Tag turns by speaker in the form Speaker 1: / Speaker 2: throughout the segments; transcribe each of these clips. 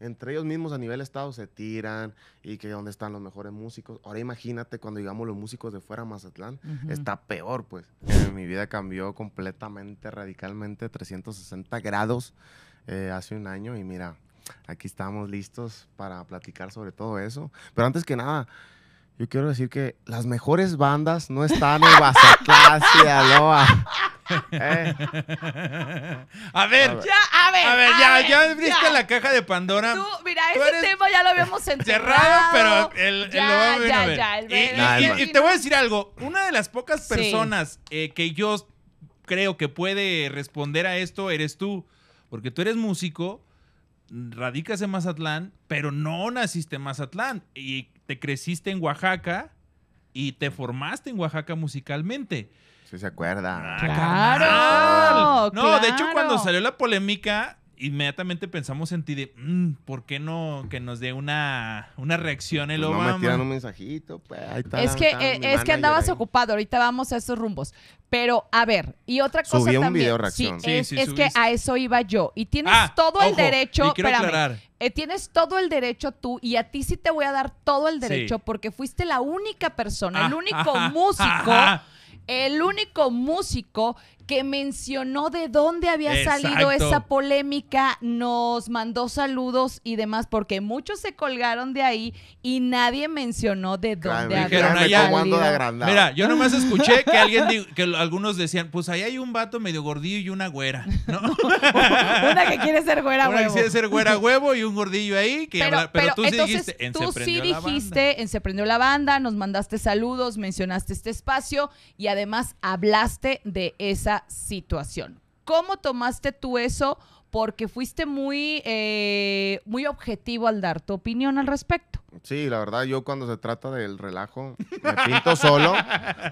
Speaker 1: entre ellos mismos a nivel estado se tiran y que dónde están los mejores músicos. Ahora imagínate cuando llegamos los músicos de fuera a Mazatlán, está peor pues. Eh, mi vida cambió completamente, radicalmente, 360 grados eh, hace un año y mira, aquí estamos listos para platicar sobre todo eso. Pero antes que nada, yo quiero decir que las mejores bandas no están en Mazatlán, A, ver, ya, abriste la caja de Pandora.
Speaker 2: mira, ese tema ya lo habíamos enterrado. Cerrado, pero el, ya, y, te voy a decir algo. Una de
Speaker 1: las pocas personas eh, que yo creo que puede responder a esto eres tú, porque tú eres músico, radicas en Mazatlán, pero no naciste en Mazatlán y te creciste en Oaxaca y te formaste en Oaxaca musicalmente se acuerda. Ah, ¡Claro! No, de hecho, cuando salió la polémica, inmediatamente pensamos en ti de, mm, ¿por qué no que nos dé una, una reacción el pues Obama? No me un mensajito, pues, Es que, eh, es que andabas
Speaker 2: ocupado, ahorita vamos a esos rumbos. Pero, a ver, y otra cosa también. video Sí, es, que a eso iba yo. Y tienes ah, todo el derecho, y quiero eh, tienes todo el derecho tú, y a ti sí te voy a dar todo el derecho, porque fuiste la única persona, el ah, único músico el único músico que mencionó de dónde había salido esa polémica, nos mandó saludos y demás, porque muchos se colgaron de ahí y nadie mencionó de dónde había salido. Mira, yo nomás escuché que alguien
Speaker 1: que algunos decían, pues ahí hay un vato medio gordillo y una güera, ¿no?
Speaker 2: una que quiere ser güera huevo. Una que quiere
Speaker 1: ser güera huevo y un gordillo ahí. Que pero, tú entonces, tú sí dijiste,
Speaker 2: en Se Prendió la Banda, nos mandaste saludos, mencionaste este espacio y además hablaste de esa situación. ¿Cómo tomaste tú eso? Porque fuiste muy, eh, muy objetivo al dar tu opinión al respecto.
Speaker 1: Sí, la verdad, yo cuando se trata del relajo, me pinto solo,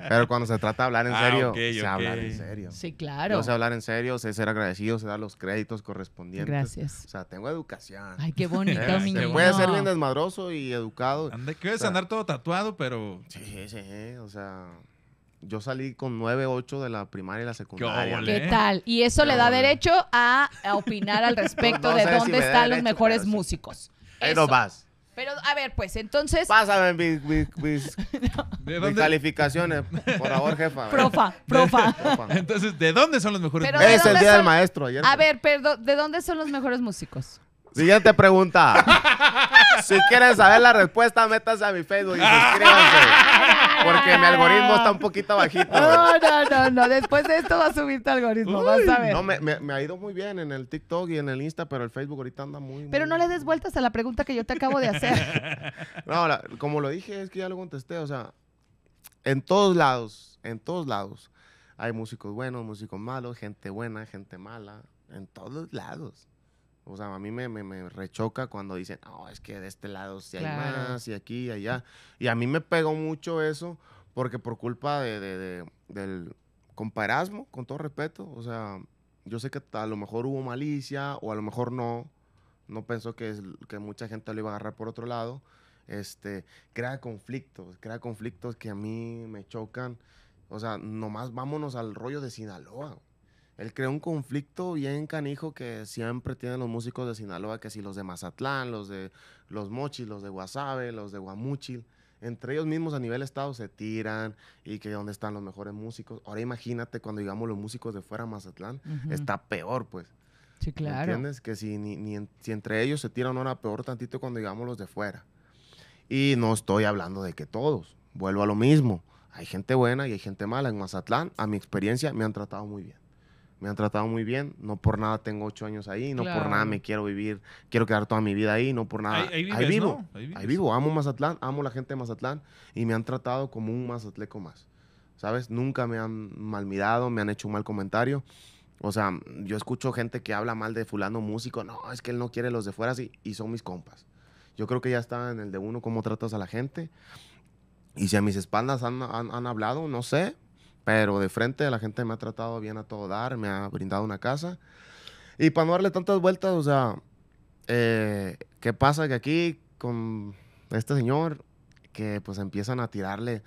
Speaker 1: pero cuando se trata de hablar en ah, serio, hablar en serio. Sí, claro. Yo sé hablar en serio, sé ser agradecido, se dar los créditos correspondientes. Gracias. O sea, tengo educación. Ay, qué bonito, este, mi niño. Puede ser bien desmadroso y educado. Ande, que andar todo tatuado, pero... Sí, sí, o sea yo salí con 9, 8 de la primaria y la secundaria. ¿Qué, ¿Qué tal?
Speaker 2: Y eso le da derecho a, opinar al respecto de dónde están los mejores músicos. Eso vas. Pero, a ver, pues, entonces...
Speaker 1: Pásame mis, mis, mis, calificaciones, por favor, jefa. Profa, profa. entonces, ¿de dónde son los mejores músicos? Es el día del maestro ayer. A
Speaker 2: ver, perdón, ¿de dónde son los mejores músicos?
Speaker 1: Siguiente pregunta. Si quieren saber la respuesta, métanse a mi Facebook y suscríbanse. Porque mi algoritmo está un poquito bajito. No, no, no, Después de esto va a subir tu algoritmo. vas a ver. No, me, ha ido muy bien en el TikTok y en el Insta, pero el Facebook ahorita anda muy.
Speaker 2: Pero no le des vueltas a la pregunta que yo te acabo de hacer.
Speaker 1: No, como lo dije, es que ya lo contesté. O sea, en todos lados, en todos lados, hay músicos buenos, músicos malos, gente buena, gente mala, en todos lados. O sea, a mí me, me, rechoca cuando dicen, no, es que de este lado sí hay más, y aquí y allá. Y a mí me pegó mucho eso, porque por culpa de, del comparasmo, con todo respeto, o sea, yo sé que a lo mejor hubo malicia, o a lo mejor no, no pensó que, que mucha gente lo iba a agarrar por otro lado, este, crea conflictos, crea conflictos que a mí me chocan. O sea, nomás vámonos al rollo de Sinaloa él creó un conflicto bien canijo que siempre tienen los músicos de Sinaloa, que si los de Mazatlán, los de los Mochis, los de Guasave, los de Guamuchil, entre ellos mismos a nivel estado se tiran y que dónde están los mejores músicos. Ahora imagínate cuando llegamos los músicos de fuera a Mazatlán, está peor pues.
Speaker 2: Sí, claro. ¿Entiendes?
Speaker 1: Que si, entre ellos se tiran ahora peor tantito cuando llegamos los de fuera. Y no estoy hablando de que todos, vuelvo a lo mismo. Hay gente buena y hay gente mala. En Mazatlán, a mi experiencia, me han tratado muy bien me han tratado muy bien, no por nada tengo ocho años ahí, no por nada me quiero vivir, quiero quedar toda mi vida ahí, no por nada. Ahí, vivo, ahí, vivo, amo Mazatlán, amo la gente de Mazatlán y me han tratado como un mazatleco más, ¿sabes? Nunca me han mal mirado. me han hecho un mal comentario. O sea, yo escucho gente que habla mal de fulano músico, no, es que él no quiere los de fuera así, y son mis compas. Yo creo que ya está en el de uno cómo tratas a la gente. Y si a mis espaldas han, han, han hablado, no sé, pero de frente la gente me ha tratado bien a todo dar, me ha brindado una casa. Y para no darle tantas vueltas, o sea, eh, ¿qué pasa que aquí con este señor que pues empiezan a tirarle...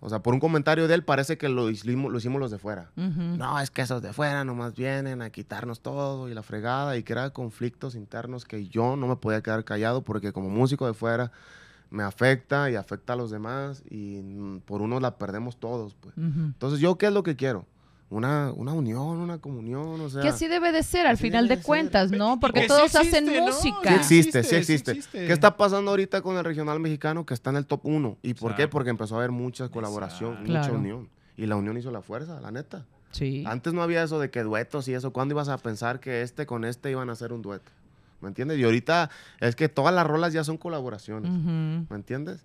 Speaker 1: O sea, por un comentario de él parece que lo hicimos, los de fuera. No, es que esos de fuera nomás vienen a quitarnos todo y la fregada y crear conflictos internos que yo no me podía quedar callado porque como músico de fuera me afecta y afecta a los demás y mm, por uno la perdemos todos, pues. Entonces, ¿yo qué es lo que quiero? Una, unión, una comunión, o sea... Que así
Speaker 2: debe de ser, al final de, cuentas, ¿no? Porque todos hacen música. Sí existe, sí existe, ¿Qué está
Speaker 1: pasando ahorita con el regional mexicano que está en el top uno? ¿Y por qué? Porque empezó a haber mucha colaboración, mucha unión. Y la unión hizo la fuerza, la neta. Antes no había eso de que duetos y eso. ¿Cuándo ibas a pensar que este con este iban a hacer un dueto? ¿me entiendes? Y ahorita es que todas las rolas ya son colaboraciones, ¿me entiendes?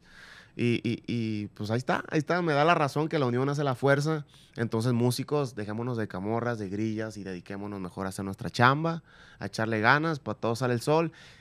Speaker 1: Y, pues ahí está, ahí está, me da la razón que la unión hace la fuerza. Entonces, músicos, dejémonos de camorras, de grillas y dediquémonos mejor a hacer nuestra chamba, a echarle ganas, para todo sale el sol.